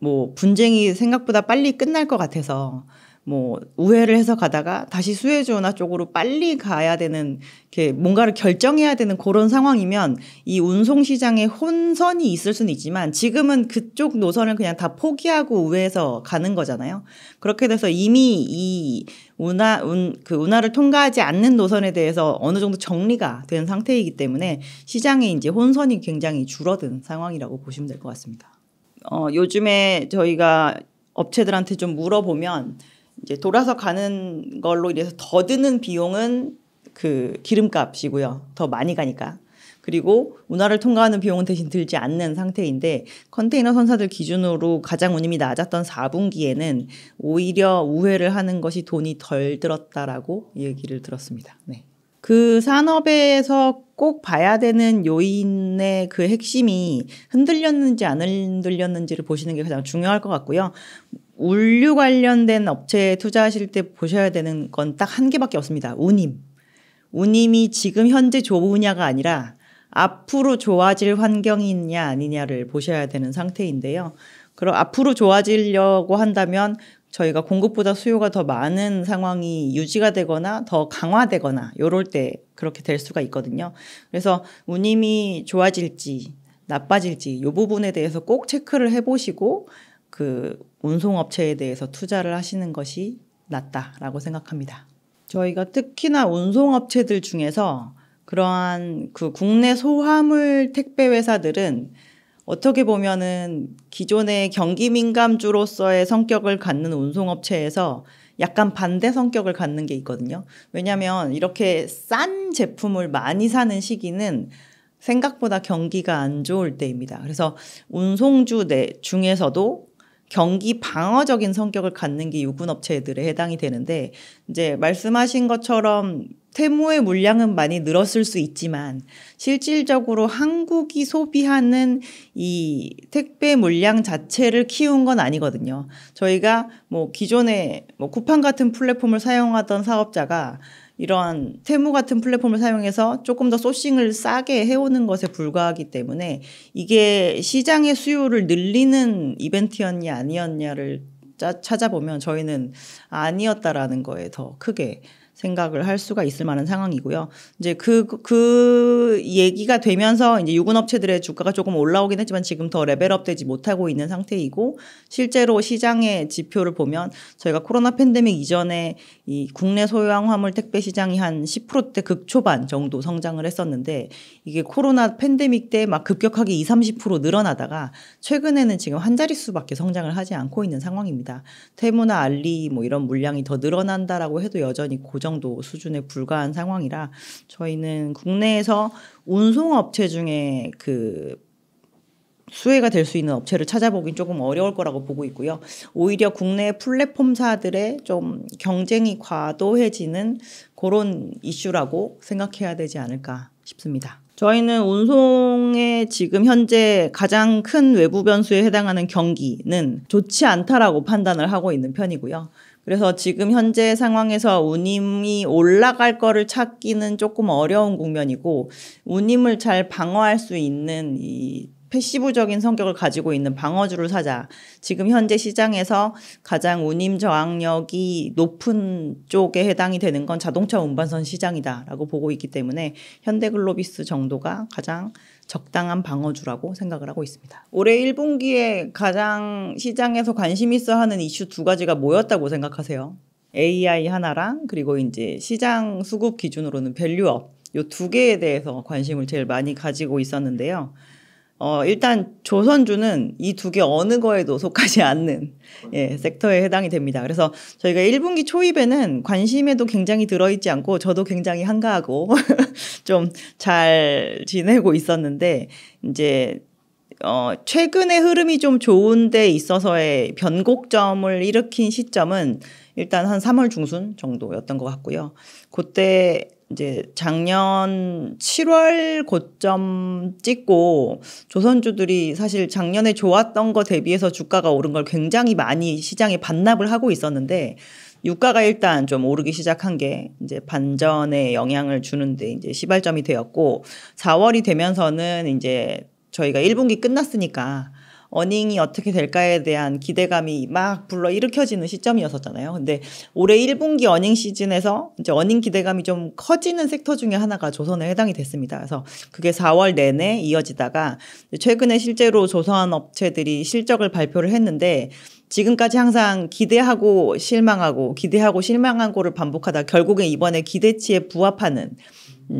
뭐 분쟁이 생각보다 빨리 끝날 것 같아서 뭐 우회를 해서 가다가 다시 수혜주나 쪽으로 빨리 가야 되는 이렇게 뭔가를 결정해야 되는 그런 상황이면 이 운송 시장에 혼선이 있을 수는 있지만 지금은 그쪽 노선을 그냥 다 포기하고 우회해서 가는 거잖아요. 그렇게 돼서 이미 이 운하 운그 운하를 통과하지 않는 노선에 대해서 어느 정도 정리가 된 상태이기 때문에 시장에 이제 혼선이 굉장히 줄어든 상황이라고 보시면 될 것 같습니다. 어 요즘에 저희가 업체들한테 좀 물어보면 이제 돌아서 가는 걸로 인해서 더 드는 비용은 그 기름값이고요. 더 많이 가니까. 그리고 운하를 통과하는 비용은 대신 들지 않는 상태인데 컨테이너 선사들 기준으로 가장 운임이 낮았던 4분기에는 오히려 우회를 하는 것이 돈이 덜 들었다라고 얘기를 들었습니다. 네. 그 산업에서 꼭 봐야 되는 요인의 그 핵심이 흔들렸는지 안 흔들렸는지를 보시는 게 가장 중요할 것 같고요. 물류 관련된 업체에 투자하실 때 보셔야 되는 건 딱 한 개밖에 없습니다. 운임. 운임이 지금 현재 좋으냐가 아니라 앞으로 좋아질 환경이냐 아니냐를 보셔야 되는 상태인데요. 그럼 앞으로 좋아지려고 한다면 저희가 공급보다 수요가 더 많은 상황이 유지가 되거나 더 강화되거나 요럴 때 그렇게 될 수가 있거든요. 그래서 운임이 좋아질지 나빠질지 요 부분에 대해서 꼭 체크를 해보시고 그 운송업체에 대해서 투자를 하시는 것이 낫다라고 생각합니다. 저희가 특히나 운송업체들 중에서 그러한 그 국내 소화물 택배 회사들은 어떻게 보면은 기존의 경기 민감주로서의 성격을 갖는 운송업체에서 약간 반대 성격을 갖는 게 있거든요. 왜냐하면 이렇게 싼 제품을 많이 사는 시기는 생각보다 경기가 안 좋을 때입니다. 그래서 운송주 내 중에서도 경기 방어적인 성격을 갖는 게 유군업체들에 해당이 되는데 이제 말씀하신 것처럼 세무의 물량은 많이 늘었을 수 있지만 실질적으로 한국이 소비하는 이 택배 물량 자체를 키운 건 아니거든요. 저희가 뭐 기존에 뭐 쿠팡 같은 플랫폼을 사용하던 사업자가 이러한 테무 같은 플랫폼을 사용해서 조금 더 소싱을 싸게 해오는 것에 불과하기 때문에 이게 시장의 수요를 늘리는 이벤트였냐 아니었냐를 찾아보면 저희는 아니었다라는 거에 더 크게 생각을 할 수가 있을 만한 상황이고요. 이제 그, 그 얘기가 되면서 이제 유군업체들의 주가가 조금 올라오긴 했지만 지금 더 레벨업 되지 못하고 있는 상태이고 실제로 시장의 지표를 보면 저희가 코로나 팬데믹 이전에 이 국내 소형 화물 택배 시장이 한 10%대 극초반 정도 성장을 했었는데 이게 코로나 팬데믹 때 막 급격하게 20, 30% 늘어나다가 최근에는 지금 한 자릿수밖에 성장을 하지 않고 있는 상황입니다. 테무나 알리 뭐 이런 물량이 더 늘어난다라고 해도 여전히 고정 정도 수준에 불과한 상황이라 저희는 국내에서 운송업체 중에 그 수혜가 될 수 있는 업체를 찾아보긴 조금 어려울 거라고 보고 있고요. 오히려 국내 플랫폼사들의 좀 경쟁이 과도해지는 그런 이슈라고 생각해야 되지 않을까 싶습니다. 저희는 운송의 지금 현재 가장 큰 외부 변수에 해당하는 경기는 좋지 않다라고 판단을 하고 있는 편이고요. 그래서 지금 현재 상황에서 운임이 올라갈 거를 찾기는 조금 어려운 국면이고 운임을 잘 방어할 수 있는 이 패시브적인 성격을 가지고 있는 방어주를 사자. 지금 현재 시장에서 가장 운임 저항력이 높은 쪽에 해당이 되는 건 자동차 운반선 시장이다라고 보고 있기 때문에 현대글로비스 정도가 가장 적당한 방어주라고 생각을 하고 있습니다. 올해 1분기에 가장 시장에서 관심 있어 하는 이슈 두 가지가 뭐였다고 생각하세요? AI 하나랑 그리고 이제 시장 수급 기준으로는 밸류업 요두 개에 대해서 관심을 제일 많이 가지고 있었는데요. 어, 일단 조선주는 이 두 개 어느 거에도 속하지 않는 예, 섹터에 해당이 됩니다. 그래서 저희가 1분기 초입에는 관심에도 굉장히 들어있지 않고 저도 굉장히 한가하고 *laughs* 좀 잘 지내고 있었는데 이제 어, 최근에 흐름이 좀 좋은데 있어서의 변곡점을 일으킨 시점은 일단 한 3월 중순 정도였던 것 같고요. 그때 이제 작년 7월 고점 찍고 조선주들이 사실 작년에 좋았던 거 대비해서 주가가 오른 걸 굉장히 많이 시장에 반납을 하고 있었는데 유가가 일단 좀 오르기 시작한 게 이제 반전에 영향을 주는데 이제 시발점이 되었고 4월이 되면서는 이제 저희가 1분기 끝났으니까 어닝이 어떻게 될까에 대한 기대감이 막 불러 일으켜지는 시점이었었잖아요. 근데 올해 1분기 어닝 시즌에서 이제 어닝 기대감이 좀 커지는 섹터 중에 하나가 조선에 해당이 됐습니다. 그래서 그게 4월 내내 이어지다가 최근에 실제로 조선 업체들이 실적을 발표를 했는데 지금까지 항상 기대하고 실망하고 기대하고 실망한 거를 반복하다 결국엔 이번에 기대치에 부합하는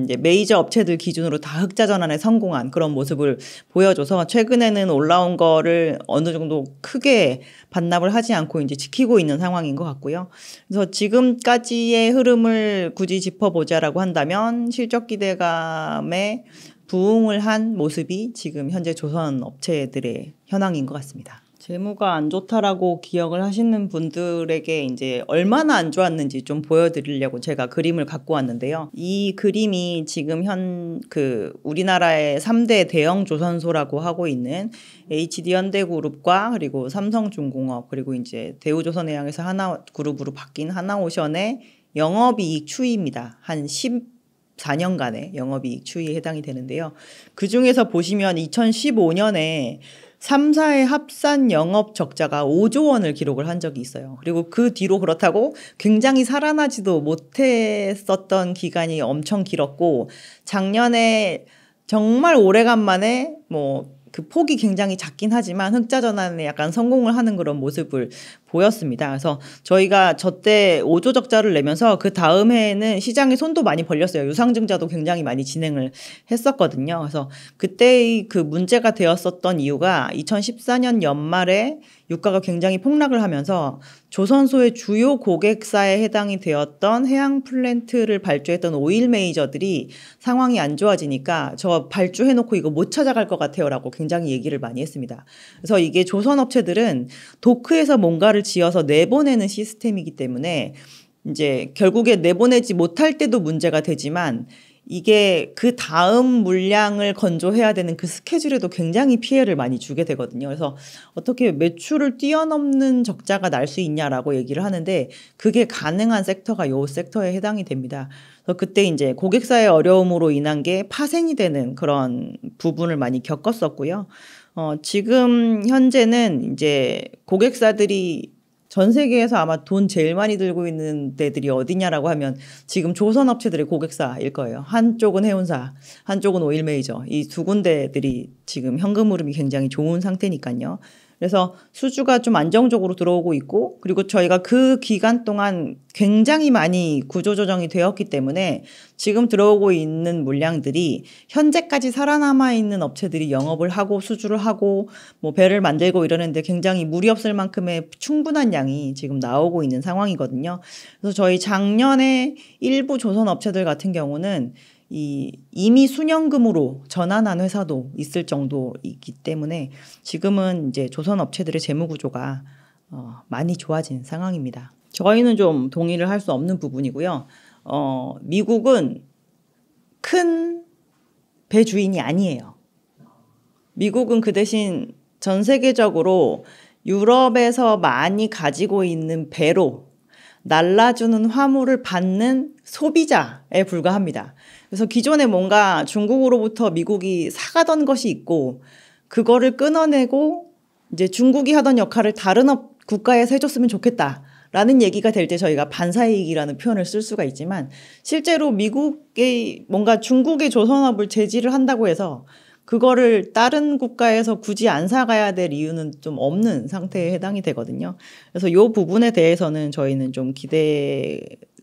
이제 메이저 업체들 기준으로 다 흑자 전환에 성공한 그런 모습을 보여줘서 최근에는 올라온 거를 어느 정도 크게 반납을 하지 않고 이제 지키고 있는 상황인 것 같고요. 그래서 지금까지의 흐름을 굳이 짚어보자라고 한다면 실적 기대감에 부응을 한 모습이 지금 현재 조선 업체들의 현황인 것 같습니다. 재무가 안 좋다라고 기억을 하시는 분들에게 이제 얼마나 안 좋았는지 좀 보여드리려고 제가 그림을 갖고 왔는데요. 이 그림이 지금 현 그 우리나라의 3대 대형 조선소라고 하고 있는 HD 현대그룹과 그리고 삼성중공업 그리고 이제 대우조선해양에서 하나그룹으로 바뀐 하나오션의 영업이익 추이입니다. 한 10. 4년간의 영업이익 추이에 해당이 되는데요. 그 중에서 보시면 2015년에 3사의 합산 영업 적자가 5조 원을 기록을 한 적이 있어요. 그리고 그 뒤로 그렇다고 굉장히 살아나지도 못했었던 기간이 엄청 길었고 작년에 정말 오래간만에 뭐 그 폭이 굉장히 작긴 하지만 흑자 전환에 약간 성공을 하는 그런 모습을 보였습니다. 그래서 저희가 저때 5조 적자를 내면서 그 다음 해에는 시장에 손도 많이 벌렸어요. 유상증자도 굉장히 많이 진행을 했었거든요. 그래서 그때의 그 문제가 되었었던 이유가 2014년 연말에 유가가 굉장히 폭락을 하면서 조선소의 주요 고객사에 해당이 되었던 해양 플랜트를 발주했던 오일 메이저들이 상황이 안 좋아지니까 저 발주해놓고 이거 못 찾아갈 것 같아요라고 굉장히 얘기를 많이 했습니다. 그래서 이게 조선 업체들은 도크에서 뭔가를 결과를 지어서 내보내는 시스템이기 때문에 이제 결국에 내보내지 못할 때도 문제가 되지만 이게 그 다음 물량을 건조해야 되는 그 스케줄에도 굉장히 피해를 많이 주게 되거든요. 그래서 어떻게 매출을 뛰어넘는 적자가 날 수 있냐라고 얘기를 하는데 그게 가능한 섹터가 요 섹터에 해당이 됩니다. 그래서 그때 이제 고객사의 어려움으로 인한 게 파생이 되는 그런 부분을 많이 겪었었고요. 어, 지금 현재는 이제 고객사들이 전 세계에서 아마 돈 제일 많이 들고 있는 데들이 어디냐라고 하면 지금 조선 업체들의 고객사일 거예요. 한쪽은 해운사, 한쪽은 오일 메이저. 이 두 군데들이 지금 현금 흐름이 굉장히 좋은 상태니까요. 그래서 수주가 좀 안정적으로 들어오고 있고 그리고 저희가 그 기간 동안 굉장히 많이 구조조정이 되었기 때문에 지금 들어오고 있는 물량들이 현재까지 살아남아 있는 업체들이 영업을 하고 수주를 하고 뭐 배를 만들고 이러는데 굉장히 무리 없을 만큼의 충분한 양이 지금 나오고 있는 상황이거든요. 그래서 저희 작년에 일부 조선 업체들 같은 경우는 이 이미 순연금으로 전환한 회사도 있을 정도이기 때문에 지금은 이제 조선 업체들의 재무 구조가 어, 많이 좋아진 상황입니다. 저희는 좀 동의를 할 수 없는 부분이고요. 어, 미국은 큰 배 주인이 아니에요. 미국은 그 대신 전 세계적으로 유럽에서 많이 가지고 있는 배로 날라주는 화물을 받는 소비자에 불과합니다. 그래서 기존에 뭔가 중국으로부터 미국이 사가던 것이 있고 그거를 끊어내고 이제 중국이 하던 역할을 다른 업, 국가에서 해줬으면 좋겠다. 라는 얘기가 될 때 저희가 반사이익이라는 표현을 쓸 수가 있지만 실제로 미국의 뭔가 중국의 조선업을 제지를 한다고 해서 그거를 다른 국가에서 굳이 안 사가야 될 이유는 좀 없는 상태에 해당이 되거든요. 그래서 요 부분에 대해서는 저희는 좀 기대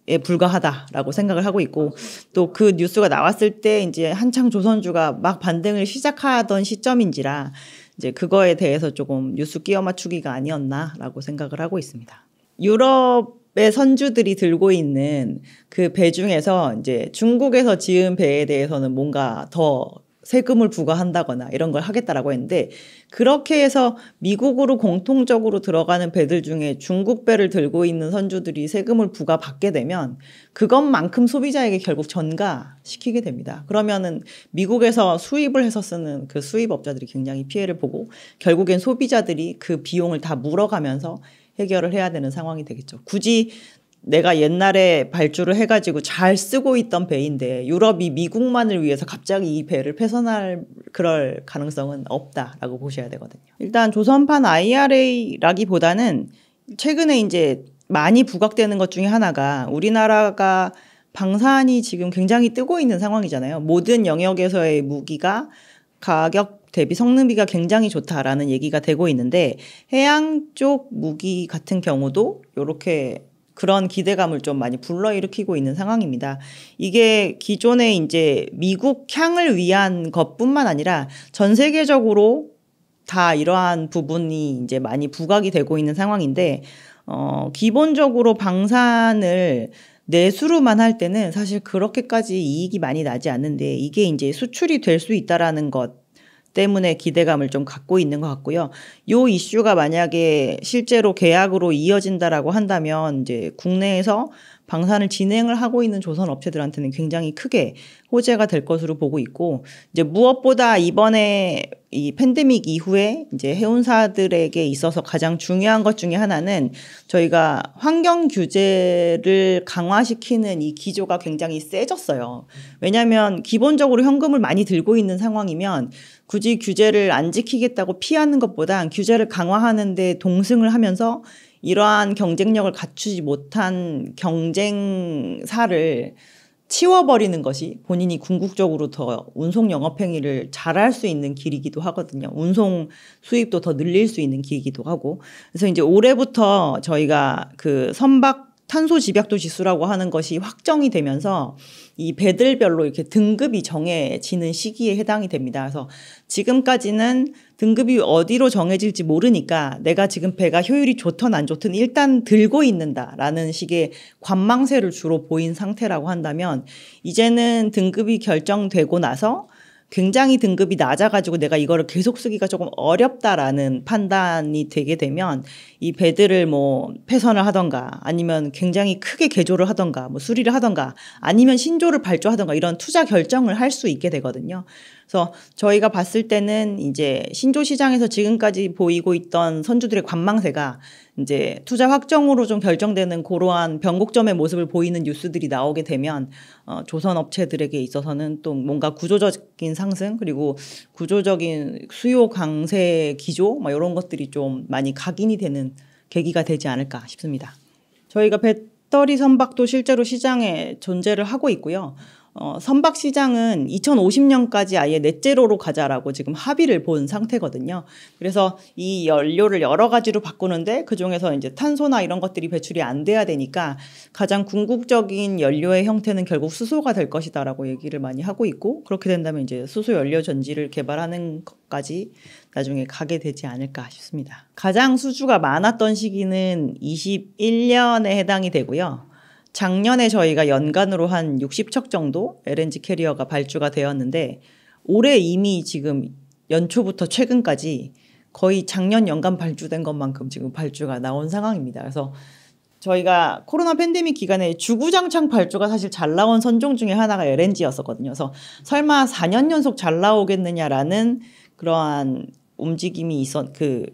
에 불과하다라고 생각을 하고 있고 또 그 뉴스가 나왔을 때 이제 한창 조선주가 막 반등을 시작하던 시점인지라 이제 그거에 대해서 조금 뉴스 끼워 맞추기가 아니었나라고 생각을 하고 있습니다. 유럽의 선주들이 들고 있는 그 배 중에서 이제 중국에서 지은 배에 대해서는 뭔가 더 세금을 부과한다거나 이런 걸 하겠다라고 했는데 그렇게 해서 미국으로 공통적으로 들어가는 배들 중에 중국 배를 들고 있는 선주들이 세금을 부과받게 되면 그것만큼 소비자에게 결국 전가시키게 됩니다. 그러면은 미국에서 수입을 해서 쓰는 그 수입업자들이 굉장히 피해를 보고 결국엔 소비자들이 그 비용을 다 물어가면서 해결을 해야 되는 상황이 되겠죠. 굳이 내가 옛날에 발주를 해가지고 잘 쓰고 있던 배인데 유럽이 미국만을 위해서 갑자기 이 배를 훼선할 그럴 가능성은 없다라고 보셔야 되거든요. 일단 조선판 IRA라기보다는 최근에 이제 많이 부각되는 것 중에 하나가 우리나라가 방산이 지금 굉장히 뜨고 있는 상황이잖아요. 모든 영역에서의 무기가 가격 대비 성능비가 굉장히 좋다라는 얘기가 되고 있는데 해양 쪽 무기 같은 경우도 이렇게 그런 기대감을 좀 많이 불러일으키고 있는 상황입니다. 이게 기존에 이제 미국 향을 위한 것뿐만 아니라 전 세계적으로 다 이러한 부분이 이제 많이 부각이 되고 있는 상황인데 어 기본적으로 방산을 내수로만 할 때는 사실 그렇게까지 이익이 많이 나지 않는데 이게 이제 수출이 될 수 있다라는 것 때문에 기대감을 좀 갖고 있는 것 같고요. 요 이슈가 만약에 실제로 계약으로 이어진다라고 한다면 이제 국내에서 방산을 진행을 하고 있는 조선 업체들한테는 굉장히 크게 호재가 될 것으로 보고 있고 이제 무엇보다 이번에 이 팬데믹 이후에 이제 해운사들에게 있어서 가장 중요한 것 중에 하나는 저희가 환경 규제를 강화시키는 이 기조가 굉장히 세졌어요. 왜냐하면 기본적으로 현금을 많이 들고 있는 상황이면 굳이 규제를 안 지키겠다고 피하는 것보다 규제를 강화하는데 동승을 하면서 이러한 경쟁력을 갖추지 못한 경쟁사를 치워버리는 것이 본인이 궁극적으로 더 운송 영업행위를 잘할 수 있는 길이기도 하거든요. 운송 수입도 더 늘릴 수 있는 길이기도 하고. 그래서 이제 올해부터 저희가 그 선박 탄소 집약도 지수라고 하는 것이 확정이 되면서 이 배들별로 이렇게 등급이 정해지는 시기에 해당이 됩니다. 그래서 지금까지는 등급이 어디로 정해질지 모르니까 내가 지금 배가 효율이 좋든 안 좋든 일단 들고 있는다라는 식의 관망세를 주로 보인 상태라고 한다면 이제는 등급이 결정되고 나서 굉장히 등급이 낮아가지고 내가 이거를 계속 쓰기가 조금 어렵다라는 판단이 되게 되면 이 배드를 뭐 폐선을 하던가 아니면 굉장히 크게 개조를 하던가 뭐 수리를 하던가 아니면 신조를 발주하던가 이런 투자 결정을 할 수 있게 되거든요. 그래서 저희가 봤을 때는 이제 신조 시장에서 지금까지 보이고 있던 선주들의 관망세가 이제 투자 확정으로 좀 결정되는 고러한 변곡점의 모습을 보이는 뉴스들이 나오게 되면 어, 조선 업체들에게 있어서는 또 뭔가 구조적인 상승 그리고 구조적인 수요 강세 기조 막 뭐 이런 것들이 좀 많이 각인이 되는 계기가 되지 않을까 싶습니다. 저희가 배터리 선박도 실제로 시장에 존재를 하고 있고요. 어, 선박 시장은 2050년까지 아예 넷제로로 가자라고 지금 합의를 본 상태거든요. 그래서 이 연료를 여러 가지로 바꾸는데 그 중에서 이제 탄소나 이런 것들이 배출이 안 돼야 되니까 가장 궁극적인 연료의 형태는 결국 수소가 될 것이다라고 얘기를 많이 하고 있고 그렇게 된다면 이제 수소 연료 전지를 개발하는 것까지 나중에 가게 되지 않을까 싶습니다. 가장 수주가 많았던 시기는 21년에 해당이 되고요. 작년에 저희가 연간으로 한 60척 정도 LNG 캐리어가 발주가 되었는데 올해 이미 지금 연초부터 최근까지 거의 작년 연간 발주된 것만큼 지금 발주가 나온 상황입니다. 그래서 저희가 코로나 팬데믹 기간에 주구장창 발주가 사실 잘 나온 선종 중에 하나가 LNG였었거든요. 그래서 설마 4년 연속 잘 나오겠느냐라는 그러한 움직임이 있었 그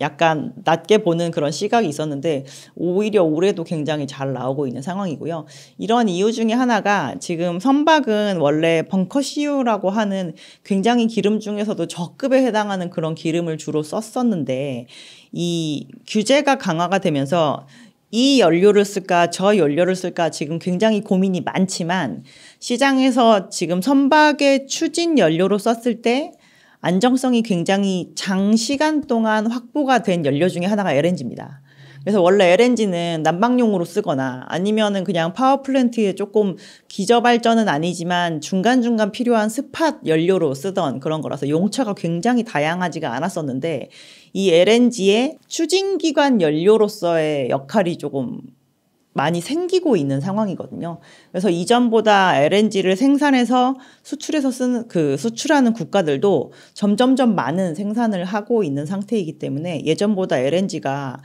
약간 낮게 보는 그런 시각이 있었는데 오히려 올해도 굉장히 잘 나오고 있는 상황이고요. 이런 이유 중에 하나가 지금 선박은 원래 벙커시유라고 하는 굉장히 기름 중에서도 저급에 해당하는 그런 기름을 주로 썼었는데 이 규제가 강화가 되면서 이 연료를 쓸까 저 연료를 쓸까 지금 굉장히 고민이 많지만 시장에서 지금 선박의 추진 연료로 썼을 때 안정성이 굉장히 장시간 동안 확보가 된 연료 중에 하나가 LNG입니다. 그래서 원래 LNG는 난방용으로 쓰거나 아니면은 그냥 파워플랜트에 조금 기저발전은 아니지만 중간중간 필요한 스팟 연료로 쓰던 그런 거라서 용처가 굉장히 다양하지가 않았었는데 이 LNG의 추진기관 연료로서의 역할이 조금 많이 생기고 있는 상황이거든요. 그래서 이전보다 LNG를 생산해서 수출해서 쓰는 그 수출하는 국가들도 점점점 많은 생산을 하고 있는 상태이기 때문에 예전보다 LNG가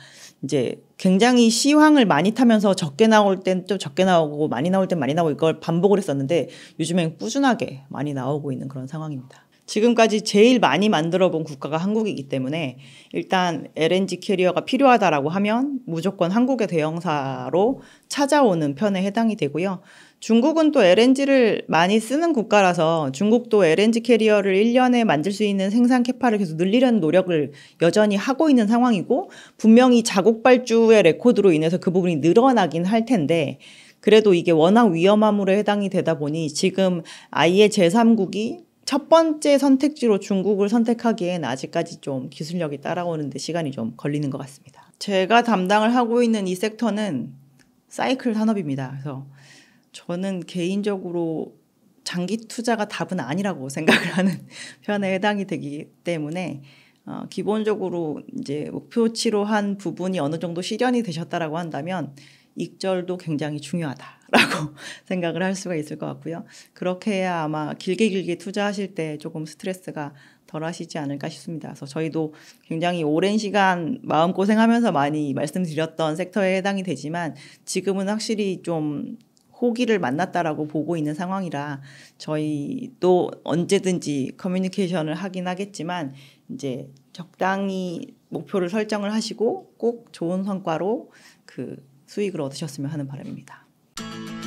이제 굉장히 시황을 많이 타면서 적게 나올 땐또 적게 나오고 많이 나올 땐 많이 나오고 이걸 반복을 했었는데 요즘엔 꾸준하게 많이 나오고 있는 그런 상황입니다. 지금까지 제일 많이 만들어 본 국가가 한국이기 때문에 일단 LNG 캐리어가 필요하다라고 하면 무조건 한국의 대형사로 찾아오는 편에 해당이 되고요. 중국은 또 LNG를 많이 쓰는 국가라서 중국도 LNG 캐리어를 1년에 만들 수 있는 생산 캐파를 계속 늘리려는 노력을 여전히 하고 있는 상황이고 분명히 자국 발주의 레코드로 인해서 그 부분이 늘어나긴 할 텐데 그래도 이게 워낙 위험함으로 해당이 되다 보니 지금 아예 제3국이 첫 번째 선택지로 중국을 선택하기엔 아직까지 좀 기술력이 따라오는데 시간이 좀 걸리는 것 같습니다. 제가 담당을 하고 있는 이 섹터는 사이클 산업입니다. 그래서 저는 개인적으로 장기 투자가 답은 아니라고 *laughs* 생각을 하는 편에 해당이 되기 때문에 어, 기본적으로 이제 목표치로 한 부분이 어느 정도 실현이 되셨다라고 한다면 익절도 굉장히 중요하다. 라고 *laughs* 생각을 할 수가 있을 것 같고요. 그렇게 해야 아마 길게 길게 투자하실 때 조금 스트레스가 덜 하시지 않을까 싶습니다. 그래서 저희도 굉장히 오랜 시간 마음고생하면서 많이 말씀드렸던 섹터에 해당이 되지만 지금은 확실히 좀 호기를 만났다라고 보고 있는 상황이라 저희도 언제든지 커뮤니케이션을 하긴 하겠지만 이제 적당히 목표를 설정을 하시고 꼭 좋은 성과로 그 수익을 얻으셨으면 하는 바람입니다. thank you